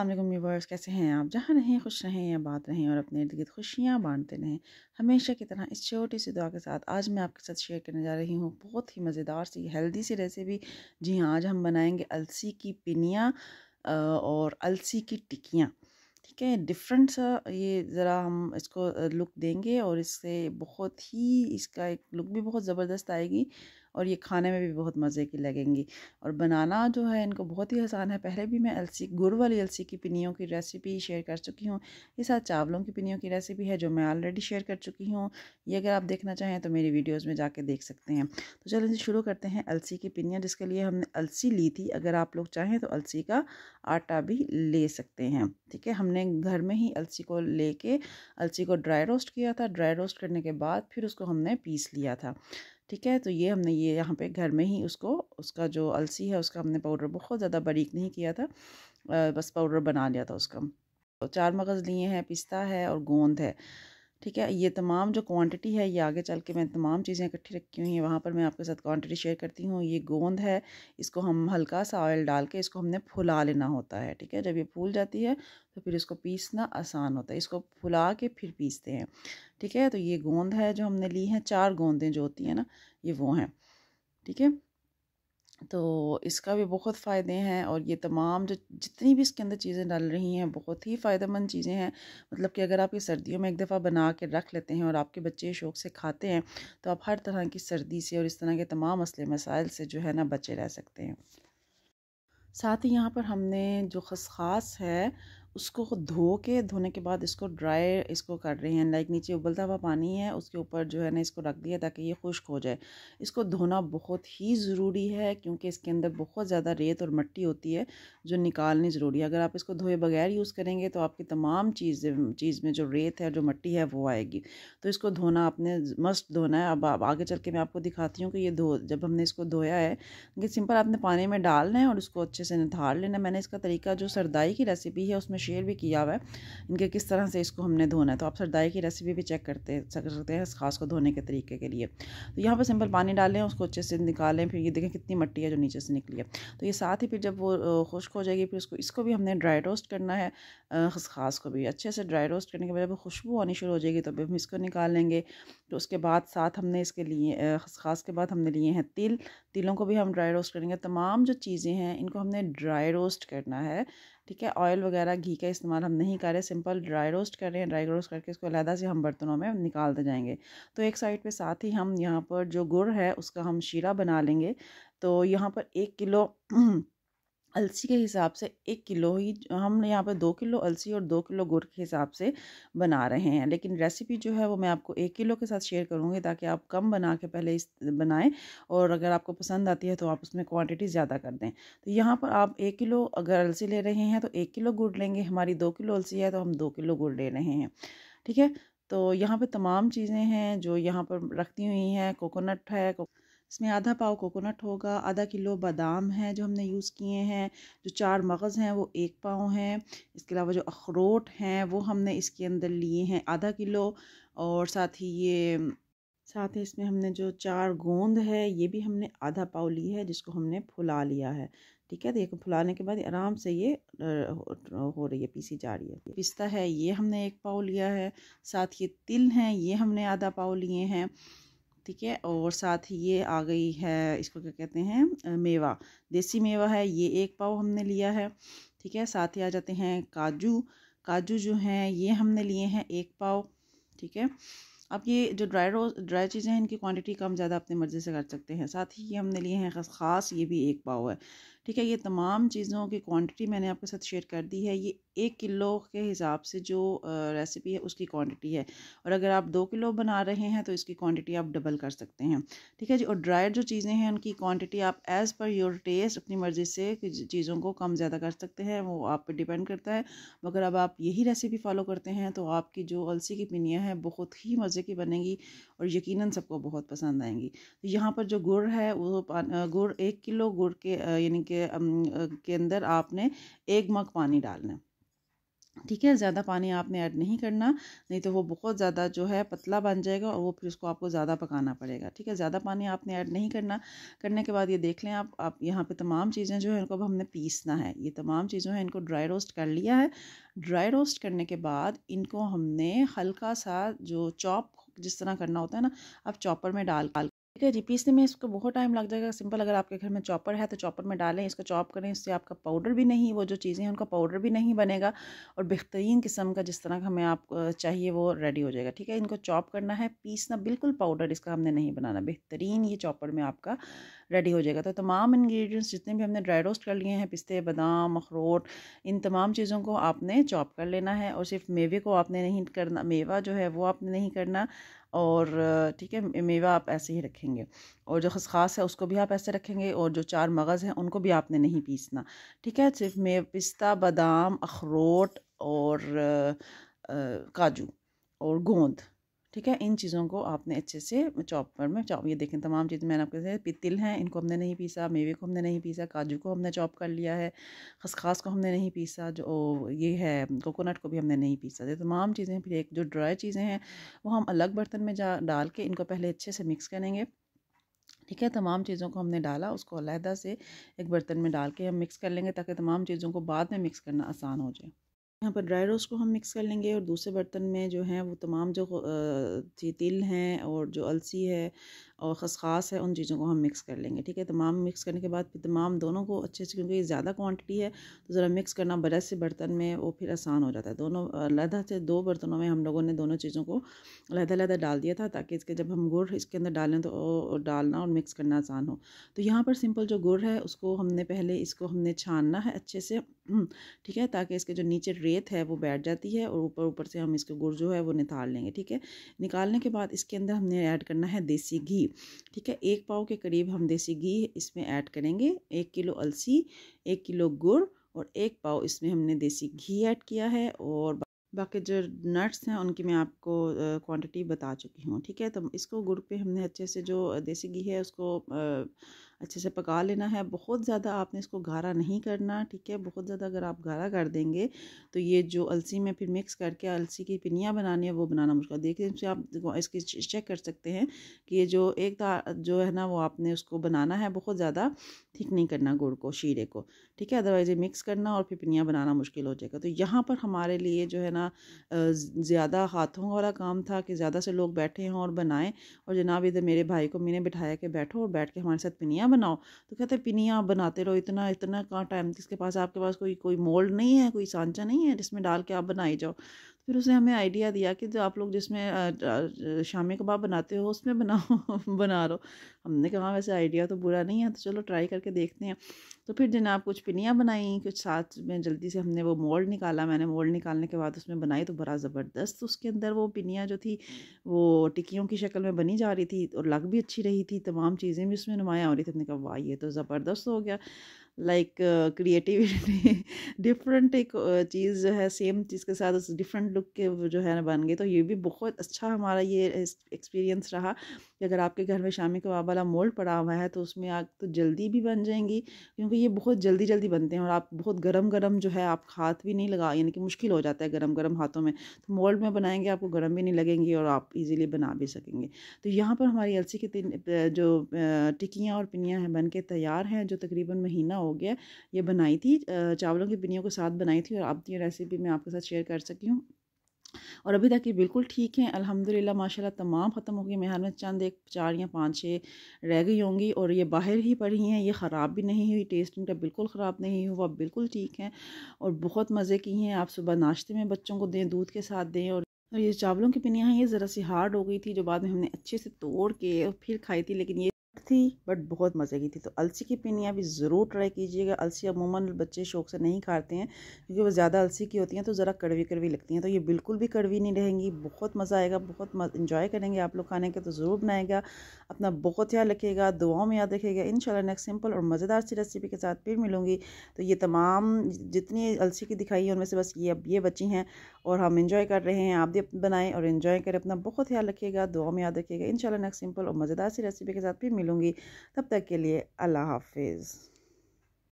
अल्लाम व्यूवर्स कैसे हैं आप जहाँ रहें खुश रहें या बात रहें और अपने इर्द गिर्द खुशियाँ बांटते रहें हमेशा की तरह इस छोटी सी दुआ के साथ आज मैं आपके साथ शेयर करने जा रही हूँ बहुत ही मज़ेदार सी हेल्दी सी रेसिपी जी हाँ आज हम बनाएंगे अलसी की पिनियाँ और अलसी की टिक्कियाँ ठीक है डिफरेंट सा ये ज़रा हम इसको लुक देंगे और इससे बहुत ही इसका एक लुक भी बहुत ज़बरदस्त आएगी और ये खाने में भी बहुत मज़े की लगेंगी और बनाना जो है इनको बहुत ही आसान है पहले भी मैं अलसी गुड़ वाली अलसी की पिनियों की रेसिपी शेयर कर चुकी हूँ ये साथ चावलों की पिनियों की रेसिपी है जो मैं ऑलरेडी शेयर कर चुकी हूँ ये अगर आप देखना चाहें तो मेरी वीडियोज़ में जाके देख सकते हैं तो चलें शुरू करते हैं अलसी की पिनियाँ जिसके लिए हमने अलसी ली थी अगर आप लोग चाहें तो अलसी का आटा भी ले सकते हैं ठीक है हमने घर में ही अलसी को ले अलसी को ड्राई रोस्ट किया था ड्राई रोस्ट करने के बाद फिर उसको हमने पीस लिया था ठीक है तो ये हमने ये यहाँ पे घर में ही उसको उसका जो अलसी है उसका हमने पाउडर बहुत ज़्यादा बारीक नहीं किया था आ, बस पाउडर बना लिया था उसका तो चार मगज़ लिए हैं पिस्ता है और गोंद है ठीक है ये तमाम जो क्वांटिटी है ये आगे चल के मैं तमाम चीज़ें इकट्ठी रखी हुई हैं वहाँ पर मैं आपके साथ क्वांटिटी शेयर करती हूँ ये गोंद है इसको हम हल्का सा ऑयल डाल के इसको हमने फुला लेना होता है ठीक है जब ये फूल जाती है तो फिर इसको पीसना आसान होता है इसको फुला के फिर पीसते हैं ठीक है तो ये गोंद है जो हमने ली है चार गोंदें जो होती हैं ना ये वो हैं ठीक है तो इसका भी बहुत फ़ायदे हैं और ये तमाम जो जितनी भी इसके अंदर चीज़ें डाल रही हैं बहुत ही फ़ायदेमंद चीज़ें हैं मतलब कि अगर आप ये सर्दियों में एक दफ़ा बना के रख लेते हैं और आपके बच्चे शौक़ से खाते हैं तो आप हर तरह की सर्दी से और इस तरह के तमाम मसले मसाइल से जो है ना बचे रह सकते हैं साथ ही यहाँ पर हमने जो खसखास है उसको धो के धोने के बाद इसको ड्राई इसको कर रहे हैं लाइक नीचे उबलता हुआ पानी है उसके ऊपर जो है ना इसको रख दिया ताकि ये खुश्क हो जाए इसको धोना बहुत ही ज़रूरी है क्योंकि इसके अंदर बहुत ज़्यादा रेत और मिट्टी होती है जो निकालनी ज़रूरी है अगर आप इसको धोए बगैर यूज़ करेंगे तो आपकी तमाम चीज़ें चीज़ में जो रेत है जो मट्टी है वो आएगी तो इसको धोना आपने मस्ट धोना है अब आप आगे चल के मैं आपको दिखाती हूँ कि ये धो जब हमने इसको धोया है क्योंकि सिंपल आपने पानी में डालना है और उसको अच्छे से निथार लेना मैंने इसका तरीका जो सरदाई की रेसिपी है उसमें शेयर भी किया हुआ है इनके किस तरह से इसको हमने धोना है तो आप सरदाई की रेसिपी भी चेक करते कर सकते हैं इस खास को धोने के तरीके के लिए तो यहाँ पर सिंपल पानी डालें उसको अच्छे से निकालें फिर ये देखें कितनी मट्टी है जो नीचे से निकली है तो ये साथ ही फिर जब वो खुश्क हो जाएगी फिर उसको इसको भी हमने ड्राई रोस्ट करना है खस खास को भी अच्छे से ड्राई रोस्ट करने के बाद जब खुशबू आनी शुरू हो जाएगी तो हम इसको निकाल लेंगे तो उसके बाद साथ हमने इसके लिए खस खास के बाद हमने लिए हैं तिल तिलों को भी हम ड्राई रोस्ट करेंगे तमाम जो चीज़ें हैं इनको हमने ड्राई रोस्ट करना है ठीक है ऑयल वगैरह घी का इस्तेमाल हम नहीं कर रहे सिंपल ड्राई रोस्ट कर रहे हैं ड्राई रोस्ट करके इसको अलहदा से हम बर्तनों में निकालते जाएंगे तो एक साइड पे साथ ही हम यहाँ पर जो गुड़ है उसका हम शीरा बना लेंगे तो यहाँ पर एक किलो अलसी के हिसाब से एक किलो ही हम यहाँ पर दो किलो अलसी और दो किलो गुड़ के हिसाब से बना रहे हैं लेकिन रेसिपी जो है वो मैं आपको एक किलो के साथ शेयर करूँगी ताकि आप कम बना के पहले इस बनाएं और अगर आपको पसंद आती है तो आप उसमें क्वांटिटी ज़्यादा कर दें तो यहाँ पर आप एक किलो अगर अलसी ले रहे हैं तो एक किलो गुड़ लेंगे हमारी दो किलो अलसी है तो हम दो किलो गुड़ ले रहे हैं ठीक है तो यहाँ पर तमाम चीज़ें हैं जो यहाँ पर रखती हुई हैं कोकोनट है को इसमें आधा पाव कोकोनट होगा आधा किलो बादाम हैं जो हमने यूज़ किए हैं जो चार मगज़ हैं वो एक पाव हैं इसके अलावा जो अखरोट हैं वो हमने इसके अंदर लिए हैं आधा किलो और साथ ही ये साथ ही इसमें हमने जो चार गोंद है ये भी हमने आधा पाव ली है जिसको हमने फुला लिया है ठीक है देखो फुलाने के बाद आराम से ये हो रही है पीसी जा रही है पिस्ता है ये हमने एक पाव लिया है साथ ये तिल हैं ये हमने आधा पाव लिए हैं ठीक है और साथ ही ये आ गई है इसको क्या कहते हैं मेवा देसी मेवा है ये एक पाव हमने लिया है ठीक है साथ ही आ जाते हैं काजू काजू जो हैं ये हमने लिए हैं एक पाव ठीक है अब ये जो ड्राई रोज ड्राई चीज़ें हैं इनकी क्वांटिटी कम ज़्यादा अपनी मर्ज़ी से कर सकते हैं साथ ही ये हमने लिए हैं ख़ास ये भी एक पाव है ठीक है ये तमाम चीज़ों की क्वांटिटी मैंने आपके साथ शेयर कर दी है ये एक किलो के हिसाब से जो रेसिपी है उसकी क्वांटिटी है और अगर आप दो किलो बना रहे हैं तो इसकी क्वांटिटी आप डबल कर सकते हैं ठीक है जी और ड्राइड जो चीज़ें हैं उनकी क्वांटिटी आप एज़ पर योर टेस्ट अपनी मर्ज़ी से चीज़ों को कम ज़्यादा कर सकते हैं वो आप पर डिपेंड करता है मगर अब आप यही रेसिपी फॉलो करते हैं तो आपकी जो अलसी की पिनियाँ हैं बहुत ही मज़े की बनेगी और यकीन सबको बहुत पसंद आएंगी तो यहाँ पर जो गुड़ है वो गुड़ एक किलो गुड़ के यानी कि के के अंदर आपने एक मग पानी डालना है ठीक है ज़्यादा पानी आपने ऐड नहीं करना नहीं तो वो बहुत ज़्यादा जो है पतला बन जाएगा और वो फिर उसको आपको ज़्यादा पकाना पड़ेगा ठीक है ज़्यादा पानी आपने ऐड नहीं करना करने के बाद ये देख लें आप आप यहाँ पे तमाम चीज़ें जो है इनको अब हमने पीसना है ये तमाम चीज़ों है इनको ड्राई रोस्ट कर लिया है ड्राई रोस्ट करने के बाद इनको हमने हल्का सा जो चॉप जिस तरह करना होता है ना आप चॉपर में डाल ठीक है जी पीसने में इसको बहुत टाइम लग जाएगा सिंपल अगर आपके घर में चॉपर है तो चॉपर में डालें इसको चॉप करें इससे आपका पाउडर भी नहीं वो जो चीज़ें हैं उनका पाउडर भी नहीं बनेगा और बेहतरीन किस्म का जिस तरह का हमें आप चाहिए वो रेडी हो जाएगा ठीक है इनको चॉप करना है पीसना बिल्कुल पाउडर इसका हमने नहीं बनाना बेहतरीन ये चॉपर में आपका रेडी हो जाएगा तो तमाम इन्ग्रीडियंट्स जितने भी हमने ड्राई रोस्ट कर लिए हैं पिस्ते बादाम अखरोट इन तमाम चीज़ों को आपने चॉप कर लेना है और सिर्फ मेवे को आपने नहीं करना मेवा जो है वो आपने नहीं करना और ठीक है मेवा आप ऐसे ही रखेंगे और जो खसखास है उसको भी आप ऐसे रखेंगे और जो चार मगज़ हैं उनको भी आपने नहीं पीसना ठीक है सिर्फ मे पिस्ता बादाम अखरोट और काजू और गोंद ठीक है इन चीज़ों को आपने अच्छे से चॉपर में चॉप ये देखें तमाम चीज़ें मैंने आपके जैसे तिल हैं इनको हमने नहीं पीसा मेवे को हमने नहीं पीसा काजू को हमने चॉप कर लिया है खसखास को हमने नहीं पीसा जो ये है कोकोनट को भी हमने नहीं पीसा ये तमाम चीज़ें फिर एक जो ड्राई चीज़ें हैं वो हम अलग बर्तन में जा डाल के इनको पहले अच्छे से मिक्स करेंगे ठीक है तमाम चीज़ों को हमने डाला उसको अलहदा से एक बर्तन में डाल के हम मिक्स कर लेंगे ताकि तमाम चीज़ों को बाद में मिक्स करना आसान हो जाए यहाँ पर ड्राई रोस्ट को हम मिक्स कर लेंगे और दूसरे बर्तन में जो है वो तमाम जो तिल हैं और जो अलसी है और खसखास है उन चीज़ों को हम मिक्स कर लेंगे ठीक है तमाम मिक्स करने के बाद फिर तमाम दोनों को अच्छे से क्योंकि ज़्यादा क्वांटिटी है तो ज़रा मिक्स करना बड़े से बर्तन में वो फिर आसान हो जाता है दोनों लहदा से दो बर्तनों में हम लोगों ने दोनों चीज़ों को लहदा लहदा डाल दिया था ताकि इसके जब हम गुड़ इसके अंदर डालें तो डालना और मिक्स करना आसान हो तो यहाँ पर सिंपल जो गुड़ है उसको हमने पहले इसको हमने छानना है अच्छे से ठीक है ताकि इसके जो नीचे रेत है वो बैठ जाती है और ऊपर ऊपर से हम इसके गुड़ जो है वो निकाल लेंगे ठीक है निकालने के बाद इसके अंदर हमने ऐड करना है देसी घी घी ठीक है एक पाव के करीब हम देसी घी इसमें ऐड करेंगे एक किलो अलसी एक किलो गुड़ और एक पाव इसमें हमने देसी घी ऐड किया है और बाकी जो नट्स हैं उनकी मैं आपको क्वांटिटी बता चुकी हूँ ठीक है तो इसको गुड़ पे हमने अच्छे से जो देसी घी है उसको आ, अच्छे से पका लेना है बहुत ज़्यादा आपने इसको गारा नहीं करना ठीक है बहुत ज़्यादा अगर आप गारा कर देंगे तो ये जो अलसी में फिर मिक्स करके अलसी की पिनियाँ बनानी है वो बनाना मुश्किल देखिए इससे आप इसकी चेक कर सकते हैं कि ये जो एक जो है ना वो आपने उसको बनाना है बहुत ज़्यादा ठीक नहीं करना गुड़ को शीरे को ठीक है अदरवाइज़ ये मिक्स करना और फिर पिनियाँ बनाना मुश्किल हो जाएगा तो यहाँ पर हमारे लिए जो है ना ज़्यादा हाथों वाला काम था कि ज़्यादा से लोग बैठे हों और बनाएँ और जनाब इधर मेरे भाई को मैंने बिठाया कि बैठो और बैठ के हमारे साथ पिनियाँ पिनियाँ बनाओ तो कहते हैं पिनियाँ बनाते रहो इतना इतना कहाँ टाइम किसके पास आपके पास कोई कोई मोल्ड नहीं है कोई सांचा नहीं है जिसमें डाल के आप बनाई जाओ फिर उसने हमें आइडिया दिया कि जो आप लोग जिसमें शामी कबाब बनाते हो उसमें बनाओ बना लो हमने कहा हाँ, वैसे आइडिया तो बुरा नहीं है तो चलो ट्राई करके देखते हैं तो फिर जनाब कुछ पिनियाँ बनाई कुछ साथ में जल्दी से हमने वो मोल्ड निकाला मैंने मोल्ड निकालने के बाद उसमें बनाई तो बड़ा ज़बरदस्त उसके अंदर वो पिनियाँ जो थी वो टिक्कियों की शक्ल में बनी जा रही थी और लग भी अच्छी रही थी तमाम चीज़ें भी उसमें नुमाया हो रही थी हमने कहा वाह ये तो ज़बरदस्त हो गया लाइक क्रिएटिविटी डिफरेंट एक uh, चीज़ जो है सेम चीज़ के साथ उस डिफरेंट लुक के जो है ना बन गए तो ये भी बहुत अच्छा हमारा ये एक्सपीरियंस रहा कि अगर आपके घर में शामी कबाब वाला मोल्ड पड़ा हुआ है तो उसमें आग तो जल्दी भी बन जाएंगी क्योंकि ये बहुत जल्दी जल्दी बनते हैं और आप बहुत गर्म गर्म जो है आप हाथ भी नहीं लगा यानी कि मुश्किल हो जाता है गर्म गर्म हाथों में तो मोल्ड में बनाएंगे आपको गर्म भी नहीं लगेंगी और आप इजीली बना भी सकेंगे तो यहाँ पर हमारी अलसी की जो टिकियाँ और पिनियाँ हैं बन के तैयार हैं जो तकरीबन महीना हो गया ये बनाई थी चावलों की बिनियों के साथ बनाई थी और अब ये रेसिपी मैं आपके साथ शेयर कर सकी हूँ और अभी तक ये बिल्कुल ठीक हैं अल्हम्दुलिल्लाह माशाल्लाह तमाम ख़त्म हो गई मेहर में चंद एक चार या पाँच छः रह गई होंगी और ये बाहर ही पड़ी हैं ये ख़राब भी नहीं हुई टेस्ट इनका बिल्कुल ख़राब नहीं हुआ बिल्कुल ठीक हैं और बहुत मज़े की हैं आप सुबह नाश्ते में बच्चों को दें दूध के साथ दें और और ये चावलों की पिनियाँ हैं ये ज़रा सी हार्ड हो गई थी जो बाद में हमने अच्छे से तोड़ के और फिर खाई थी लेकिन ये थी बट बहुत मज़े की थी तो अलसी की पिनियाँ भी ज़रूर ट्राई कीजिएगा अलसी अमूमन बच्चे शौक से नहीं खाते हैं क्योंकि वो ज़्यादा अलसी की होती हैं तो ज़रा कड़वी कड़वी लगती हैं तो ये बिल्कुल भी कड़वी नहीं रहेंगी बहुत मज़ा आएगा बहुत इंजॉय करेंगे आप लोग खाने के तो ज़रूर बनाएगा अपना बहुत ख्याल रखेगा दुआओं में याद रखेगा इन नेक्स्ट सिंपल और मज़ेदार सी रेसिपी के साथ फिर मिलूँगी तो ये तमाम जितनी अलसी की दिखाई है उनमें से बस ये अब ये बची हैं और हम इन्जॉय कर रहे हैं आप भी बनाएं और इन्जॉय करें अपना बहुत ख्याल रखिएगा दुआ में याद रखिएगा इन नेक्स्ट सिंपल और मज़ेदार सी रेसिपी के साथ फिर मिलूँगी मिलूँगी तब तक के लिए अल्लाह हाफिज़